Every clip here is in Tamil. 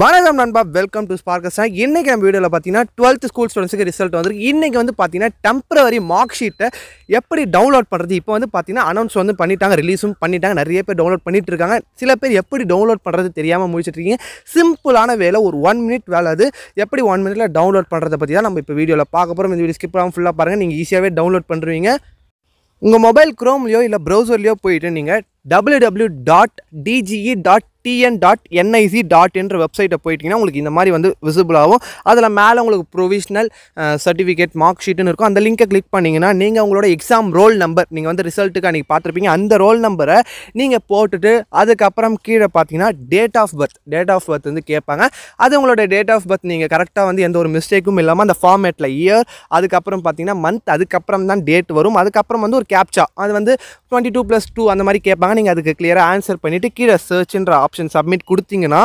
வணக்கம் நண்பா வெல்கம் டு ஸ்பார்க்கஸ்னா இன்றைக்கி நம்ம வீடியோவில் பார்த்தீங்கன்னா டுவெல்த் ஸ்கூல் ஸ்டூடெண்ட்ஸுக்கு ரிசல்ட் வந்து இன்றைக்கி வந்து பார்த்தீங்கன்னா டெம்பரவரி மார்க் ஷீட்டை எப்படி டவுன்லோட் பண்ணுறது இப்போ வந்து பார்த்தீங்கன்னா அனௌன்ஸ் வந்து பண்ணிட்டாங்க ரிலீஸும் பண்ணிட்டாங்க நிறைய பேர் டவுன்லோட் பண்ணிட்டு இருக்காங்க சில பேர் எப்படி டவுன்லோட் பண்ணுறது தெரியாமல் இருக்கீங்க சிம்பிளான வேலை ஒரு ஒன் மினிட் வேலை அது எப்படி ஒன் மினிட்ல டவுன்லோட் பண்ணுறதை பற்றி தான் நம்ம இப்போ வீடியோவில் பார்க்க போகிறோம் இந்த வீடியோ ஸ்கிப் ஆகாமல் ஃபுல்லாக பாருங்கள் நீங்கள் ஈஸியாகவே டவுன்லோட் பண்ணுறீங்க உங்கள் மொபைல் குரோம்லையோ இல்லை ப்ரௌசர்லையோ போயிட்டு நீங்கள் W W dot DGE dot TN dot NIC dot என்ற வெப்சைட்டை போயிட்டிங்கன்னா உங்களுக்கு இந்த மாதிரி வந்து விசிபிள் ஆகும் அதில் மேலே உங்களுக்கு ப்ரொவிஷனல் சர்டிஃபிகேட் மார்க் ஷீட்டுன்னு இருக்கும் அந்த லிங்கை கிளிக் பண்ணிங்கன்னா நீங்கள் உங்களோட எக்ஸாம் ரோல் நம்பர் நீங்கள் வந்து ரிசல்ட்டுக்கு அன்றைக்கி பார்த்துருப்பீங்க அந்த ரோல் நம்பரை நீங்கள் போட்டுட்டு அதுக்கப்புறம் கீழே பார்த்தீங்கன்னா date of birth date of birth வந்து கேட்பாங்க அது உங்களோட டேட் ஆஃப் பர்த் நீங்கள் கரெக்டாக வந்து எந்த ஒரு மிஸ்டேக்கும் இல்லாமல் அந்த ஃபார்மேட்டில் இயர் அதுக்கப்புறம் பார்த்தீங்கன்னா மந்த் அதுக்கப்புறம் தான் டேட் வரும் அதுக்கப்புறம் வந்து ஒரு கேப்சா அது வந்து டுவெண்ட்டி டூ ப்ளஸ் டூ அந்த மாதிரி கேட்பாங்க நீங்கள் அதுக்கு கிளியராக ஆன்சர் பண்ணிவிட்டு கீழே சர்ச்சுன்ற ஆப்ஷன் சப்மிட் கொடுத்தீங்கன்னா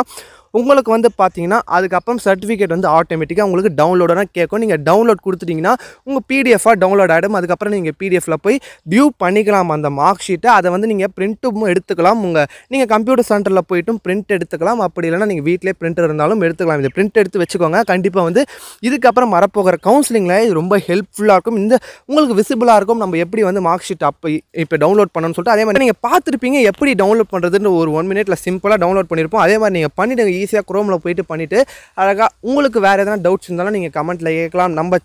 உங்களுக்கு வந்து பார்த்தீங்கன்னா அதுக்கப்புறம் சர்டிஃபிகேட் வந்து ஆட்டோமேட்டிக்காக உங்களுக்கு டவுன்லோடாக கேட்கும் நீங்கள் டவுன்லோட் கொடுத்துட்டிங்கன்னா உங்கள் பிடிஎஃபாக டவுன்லோட் ஆகிடும் அதுக்கப்புறம் நீங்கள் பிடிஎஃபில் போய் வியூ பண்ணிக்கலாம் அந்த மார்க் ஷீட்டை அதை வந்து நீங்கள் பிரிண்ட்டும் எடுத்துக்கலாம் உங்கள் நீங்கள் கம்ப்யூட்டர் சென்டரில் போய்ட்டும் பிரிண்ட் எடுத்துக்கலாம் அப்படி இல்லைனா நீங்கள் வீட்டிலே பிரிண்டர் இருந்தாலும் எடுத்துக்கலாம் இது பிரிண்ட் எடுத்து வச்சுக்கோங்க கண்டிப்பாக வந்து இதுக்கப்புறம் மறப்போகிற கவுன்சிலிங்கில் இது ரொம்ப ஹெல்ப்ஃபுல்லாக இருக்கும் இந்த உங்களுக்கு விசிபிளாக இருக்கும் நம்ம எப்படி வந்து மார்க் ஷீட் அப்போ இப்போ டவுன்லோட் பண்ணணும்னு சொல்லிட்டு அதே மாதிரி நீங்கள் பார்த்துருப்பீங்க எப்படி டவுன்லோட் பண்ணுறதுன்னு ஒரு ஒன் மினிட்ல சிம்பிளாக டவுன்லோட் பண்ணியிருப்போம் அதே மாதிரி நீங்கள் பண்ணிவிடுங்க ஈஸியாக குரோமில் போயிட்டு பண்ணிவிட்டு அழகாக உங்களுக்கு வேறு எதனா டவுட்ஸ் இருந்தாலும் நீங்கள் கமெண்ட்டில் கேட்கலாம் நம்ம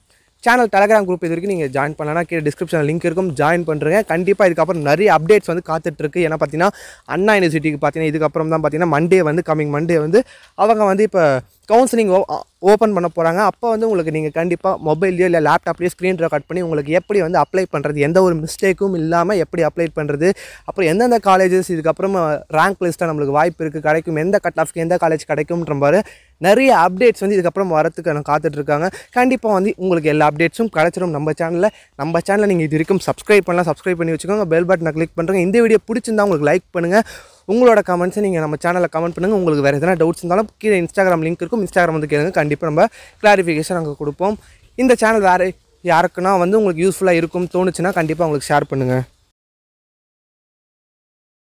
சேனல் டெலகிராம் குரூப் இது வரைக்கும் நீங்கள் ஜாயின் பண்ணலாம் கீழே டிஸ்கிரிப்ஷனில் லிங்க் இருக்கும் ஜாயின் பண்ணுறேன் கண்டிப்பாக இதுக்கப்புறம் நிறைய அப்டேட்ஸ் வந்து காத்துட்ருக்கு ஏன்னா பார்த்தீங்கன்னா அண்ணா யூனிவர்சிட்டிக்கு பார்த்தீங்கன்னா இதுக்கப்புறம் தான் பார்த்தீங்கன்னா மண்டே வந்து கம்மிங் மண்டே வந்து அவங்க வந்து இப்போ கவுன்சிலிங் ஓப்பன் பண்ண போகிறாங்க அப்போ வந்து உங்களுக்கு நீங்கள் கண்டிப்பாக மொபைல்லையோ இல்லை லேப்டாப்லேயோ ஸ்க்ரீன் ரெக்கார்ட் பண்ணி உங்களுக்கு எப்படி வந்து அப்ளை பண்ணுறது எந்த ஒரு மிஸ்டேக்கும் இல்லாமல் எப்படி அப்ளை பண்ணுறது அப்புறம் எந்தெந்த காலேஜஸ் இதுக்கப்புறமா ரேங்க் லிஸ்ட்டாக நம்மளுக்கு வாய்ப்பு இருக்குது கிடைக்கும் எந்த கட் ஆஃப்க்கு எந்த காலேஜ் கிடைக்கும்ன்ற மாதிரி நிறைய அப்டேட்ஸ் வந்து இதுக்கப்புறம் வரத்துக்கு நான் காத்துட்ருக்காங்க கண்டிப்பாக வந்து உங்களுக்கு எல்லா அப்டேட்ஸும் கிடச்சிரும் நம்ம சேனலில் நம்ம சேனலில் நீங்கள் இது வரைக்கும் சப்ஸ்கிரைப் பண்ணலாம் சப்ஸ்கிரைப் பண்ணி வச்சுக்கோங்க பெல் பட்டனை கிளிக் பண்ணுறேங்க இந்த வீடியோ பிடிச்சிருந்தா உங்களுக்கு லைக் பண்ணுங்கள் உங்களோட கமெண்ட்ஸை நீங்கள் நம்ம சேனலில் கமெண்ட் பண்ணுங்கள் உங்களுக்கு வேறு எதனா டவுட்ஸ் இருந்தாலும் கீழே இன்ஸ்டாகிராம் லிங்க் இருக்கும் இன்ஸ்டாகிராம் வந்து கேளுங்க கண்டிப்பாக நம்ம கிளாரிஃபிகேஷன் அங்கே கொடுப்போம் இந்த சேனல் வேறு யாருக்குன்னா வந்து உங்களுக்கு யூஸ்ஃபுல்லாக இருக்கும் தோணுச்சுன்னா கண்டிப்பாக உங்களுக்கு ஷேர் பண்ணுங்கள்